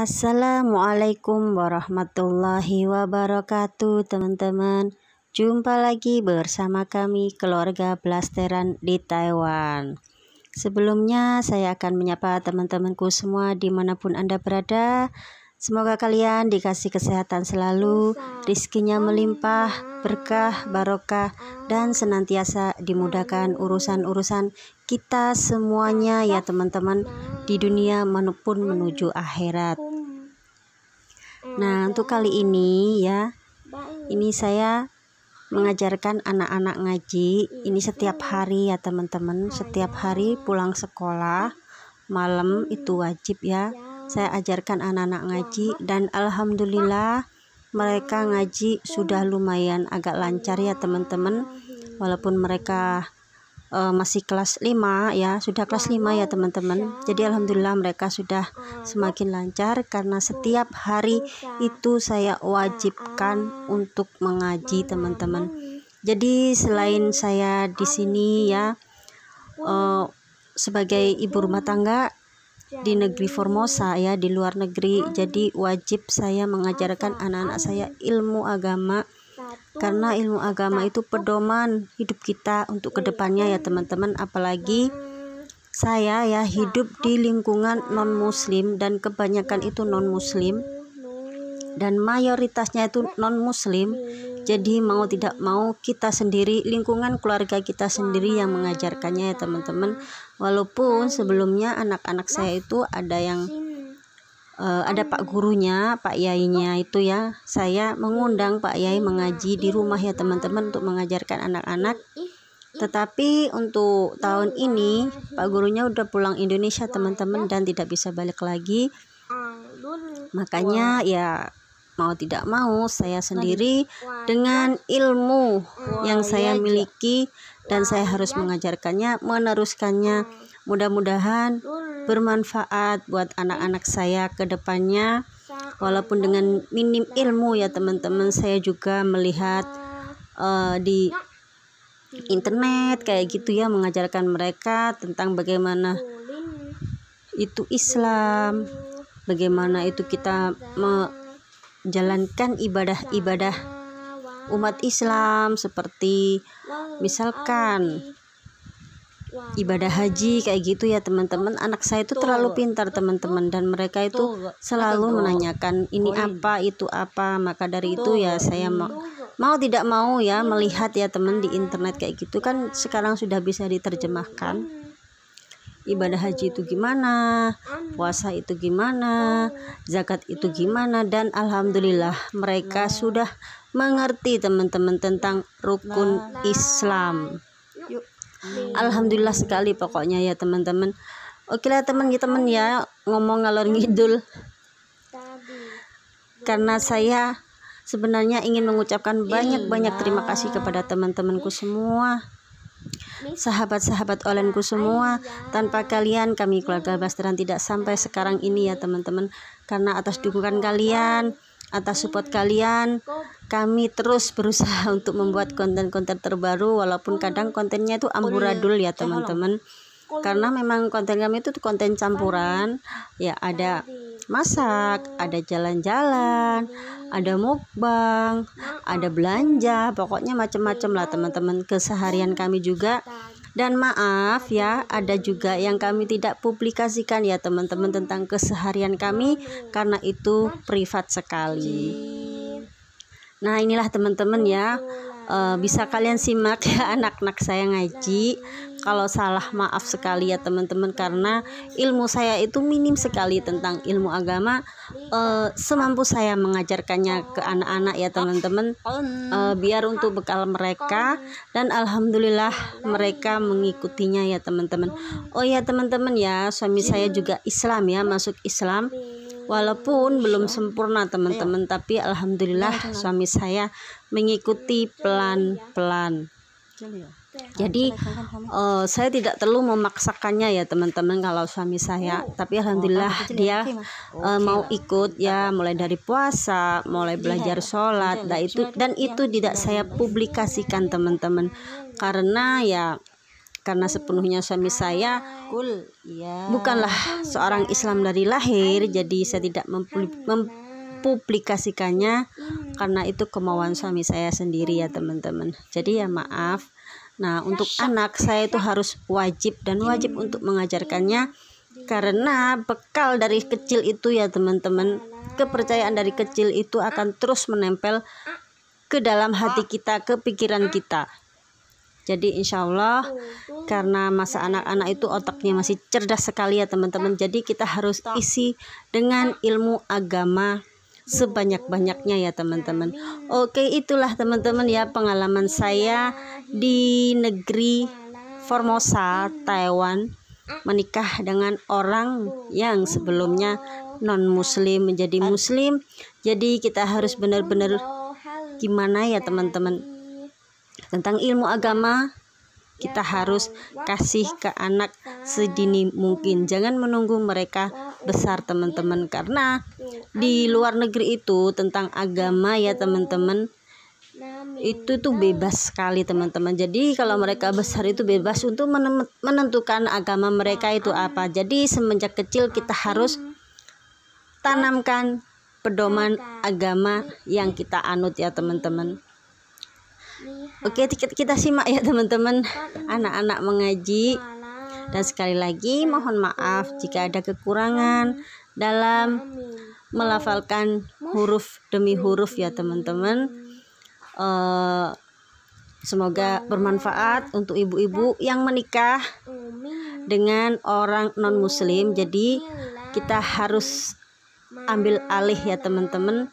Assalamualaikum warahmatullahi wabarakatuh teman-teman Jumpa lagi bersama kami keluarga Blasteran di Taiwan Sebelumnya saya akan menyapa teman-temanku semua dimanapun Anda berada Semoga kalian dikasih kesehatan selalu, rizkinya melimpah, berkah, barokah, dan senantiasa dimudahkan urusan-urusan kita semuanya ya teman-teman di dunia maupun menuju akhirat. Nah, nah, untuk kali ini ya, ini saya mengajarkan anak-anak ngaji. Iya, ini setiap iya. hari ya, teman-teman. Nah, setiap iya. hari pulang sekolah malam hmm. itu wajib ya. Saya ajarkan anak-anak ngaji dan alhamdulillah mereka ngaji sudah lumayan agak lancar ya, teman-teman. Walaupun mereka uh, masih kelas 5 ya, sudah kelas 5 ya teman-teman. Jadi alhamdulillah mereka sudah semakin lancar karena setiap hari itu saya wajibkan untuk mengaji teman-teman. Jadi selain saya di sini ya uh, sebagai ibu rumah tangga di negeri Formosa ya di luar negeri jadi wajib saya mengajarkan anak-anak saya ilmu agama karena ilmu agama itu pedoman hidup kita untuk kedepannya ya teman-teman apalagi saya ya hidup di lingkungan non muslim dan kebanyakan itu non muslim dan mayoritasnya itu non muslim jadi mau tidak mau kita sendiri lingkungan keluarga kita sendiri yang mengajarkannya ya teman-teman walaupun sebelumnya anak-anak saya itu ada yang uh, ada Pak gurunya, Pak Yainya itu ya. Saya mengundang Pak Yai mengaji di rumah ya teman-teman untuk mengajarkan anak-anak. Tetapi untuk tahun ini Pak gurunya udah pulang Indonesia teman-teman dan tidak bisa balik lagi. Makanya ya mau tidak mau saya sendiri dengan ilmu yang saya miliki dan saya harus mengajarkannya, meneruskannya. Mudah-mudahan bermanfaat buat anak-anak saya ke depannya walaupun dengan minim ilmu ya teman-teman saya juga melihat uh, di internet kayak gitu ya mengajarkan mereka tentang bagaimana itu Islam bagaimana itu kita menjalankan ibadah-ibadah umat Islam seperti misalkan ibadah haji kayak gitu ya teman-teman anak saya itu terlalu pintar teman-teman dan mereka itu selalu menanyakan ini apa itu apa maka dari itu ya saya mau mau tidak mau ya melihat ya teman di internet kayak gitu kan sekarang sudah bisa diterjemahkan ibadah haji itu gimana, puasa itu gimana, zakat itu gimana dan alhamdulillah mereka nah. sudah mengerti teman-teman tentang rukun nah. Islam alhamdulillah sekali pokoknya ya teman-teman oke lah teman-teman gitu, ya ngomong ngalor ngidul karena saya sebenarnya ingin mengucapkan banyak-banyak terima kasih kepada teman-temanku semua sahabat-sahabat olenku semua tanpa kalian kami keluarga Basteran tidak sampai sekarang ini ya teman-teman karena atas dukungan kalian atas support kalian. Kami terus berusaha untuk membuat konten-konten terbaru walaupun kadang kontennya itu amburadul ya teman-teman. Karena memang konten kami itu konten campuran, ya ada masak, ada jalan-jalan, ada mukbang, ada belanja, pokoknya macam-macam lah teman-teman. Keseharian kami juga dan maaf ya, ada juga yang kami tidak publikasikan ya teman-teman tentang keseharian kami karena itu privat sekali. Nah, inilah teman-teman ya uh, bisa kalian simak ya anak-anak saya ngaji kalau salah maaf sekali ya teman-teman karena ilmu saya itu minim sekali tentang ilmu agama uh, semampu saya mengajarkannya ke anak-anak ya teman-teman uh, biar untuk bekal mereka dan alhamdulillah mereka mengikutinya ya teman-teman oh ya teman-teman ya suami saya juga Islam ya masuk Islam walaupun belum sempurna teman-teman tapi alhamdulillah suami saya mengikuti pelan-pelan ya? jadi uh, saya tidak terlalu memaksakannya ya teman-teman kalau suami saya oh. tapi oh, alhamdulillah ya, dia uh, mau ikut ya mulai dari puasa mulai iya. belajar sholat iya, nah, iya. dan itu dan itu tidak saya publikasikan teman-teman karena ya karena sepenuhnya suami saya Kul, iya. bukanlah seorang Islam dari lahir jadi saya tidak mempublikasikannya hmm. karena itu kemauan suami saya sendiri ya teman-teman jadi ya maaf nah untuk anak saya itu harus wajib dan wajib hmm. untuk mengajarkannya karena bekal dari kecil itu ya teman-teman kepercayaan dari kecil itu akan terus menempel ke dalam hati kita, ke pikiran kita jadi insya Allah karena masa anak-anak itu otaknya masih cerdas sekali ya teman-teman jadi kita harus isi dengan ilmu agama sebanyak-banyaknya ya teman-teman oke itulah teman-teman ya pengalaman saya di negeri Formosa Taiwan menikah dengan orang yang sebelumnya non muslim menjadi muslim jadi kita harus benar-benar gimana ya teman-teman tentang ilmu agama kita harus kasih ke anak sedini mungkin jangan menunggu mereka besar teman-teman karena di luar negeri itu tentang agama ya teman-teman itu tuh bebas sekali teman-teman jadi kalau mereka besar itu bebas untuk menentukan agama mereka itu apa jadi semenjak kecil kita harus tanamkan pedoman agama yang kita anut ya teman-teman Iya. Oke, kita, kita simak ya teman-teman anak-anak mengaji. Dan sekali lagi mohon maaf jika ada kekurangan dalam melafalkan huruf demi huruf ya teman-teman. Uh, semoga bermanfaat untuk ibu-ibu yang menikah dengan orang non muslim. Jadi kita harus ambil alih ya teman-teman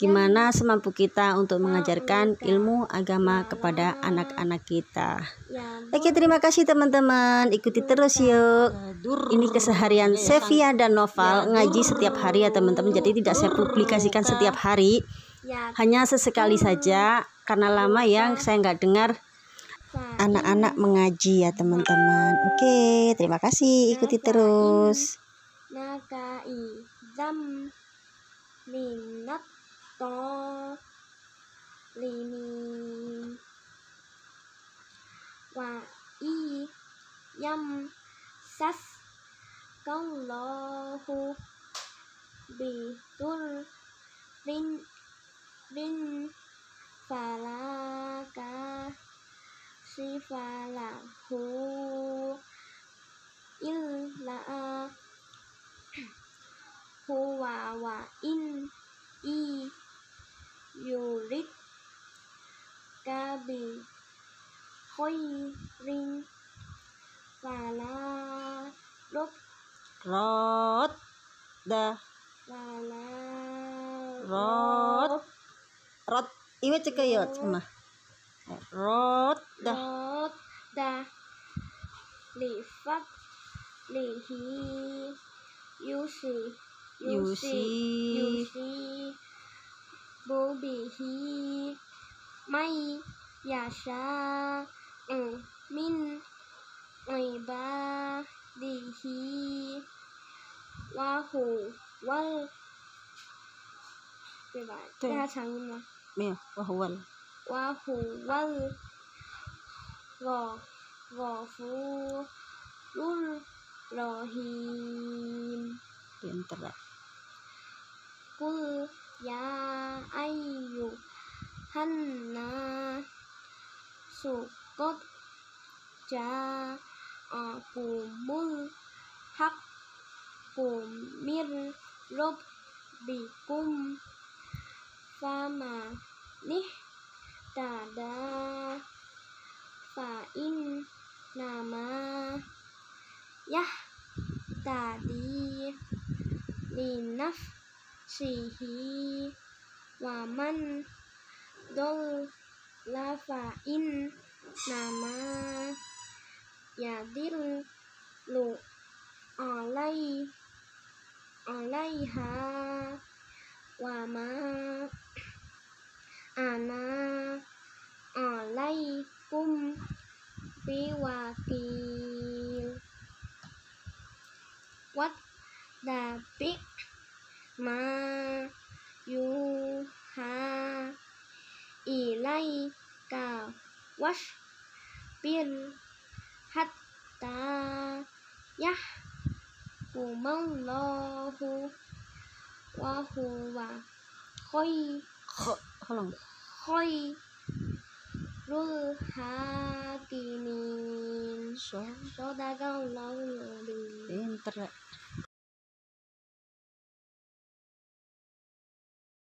gimana semampu kita untuk mengajarkan ilmu agama kepada anak-anak kita. Ya, Oke, terima kasih teman-teman. Ikuti terus yuk. Eh, Ini keseharian eh, Sevia dan Noval ya, ngaji setiap hari ya teman-teman. Jadi tidak saya publikasikan setiap hari. Ya. Hanya sesekali saja karena lama yang iya. saya nggak dengar anak-anak iya. mengaji ya teman-teman. Oke, terima kasih. Ikuti terus. Nagai zam minat có li mi và y yam sas con lo hu bì tul rin rin phà la ca si phà la hu il la hu wa wa in y yurik kabi khairin fala rot rot da fala rot rot ini cek ya cuma rot da rot da lifat lihi yusi yusi yusi بوبيه مي يشاء من عباده وهو و ดีใชวไหมไม่วะหวัลวะหูวัลรอรอฟูรุลรอฮีมเปลี่ยนตระกู يا أيها الناس قد جاءكم الحق من ربكم فمن اهتدى فإنما يهتدي لنفسه nafsihi waman dol in nama yadir lu alai alaiha wama ana alaikum biwakil what the big มายูฮาอีไลกาวัชเปียนฮัตตายะกูมังลอฮูวะฮูวะคอยคอยคอยรูฮากินินโซดากาลลอลูบินเอ็นตระ